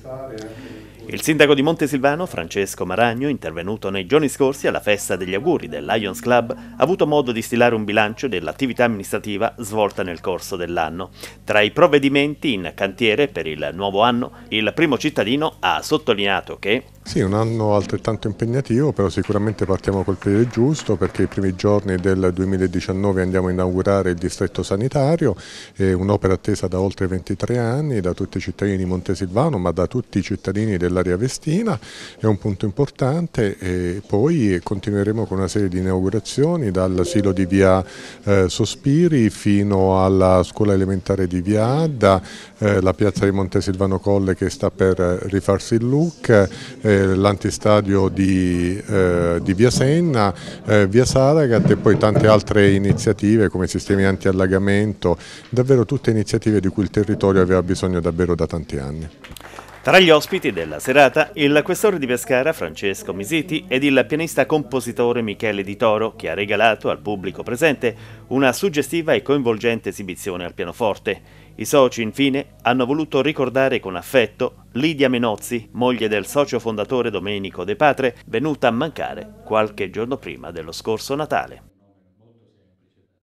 pensare anche... Il sindaco di Montesilvano, Francesco Maragno, intervenuto nei giorni scorsi alla festa degli auguri del Lions Club, ha avuto modo di stilare un bilancio dell'attività amministrativa svolta nel corso dell'anno. Tra i provvedimenti in cantiere per il nuovo anno, il primo cittadino ha sottolineato che sì, un anno altrettanto impegnativo, però sicuramente partiamo col piede giusto perché i primi giorni del 2019 andiamo a inaugurare il distretto sanitario, un'opera attesa da oltre 23 anni da tutti i cittadini di Montesilvano, ma da tutti i cittadini dell'area vestina, è un punto importante e poi continueremo con una serie di inaugurazioni dall'asilo di via eh, Sospiri fino alla scuola elementare di via Adda, eh, la piazza di Montesilvano Colle che sta per rifarsi il look, eh, l'antistadio di, eh, di, Via Senna, eh, Via Saragat e poi tante altre iniziative come sistemi antiallagamento, davvero tutte iniziative di cui il territorio aveva bisogno davvero da tanti anni. Tra gli ospiti della serata, il questore di Pescara Francesco Misiti ed il pianista compositore Michele Di Toro, che ha regalato al pubblico presente una suggestiva e coinvolgente esibizione al pianoforte. I soci, infine, hanno voluto ricordare con affetto Lidia Menozzi, moglie del socio fondatore Domenico De Patre, venuta a mancare qualche giorno prima dello scorso Natale.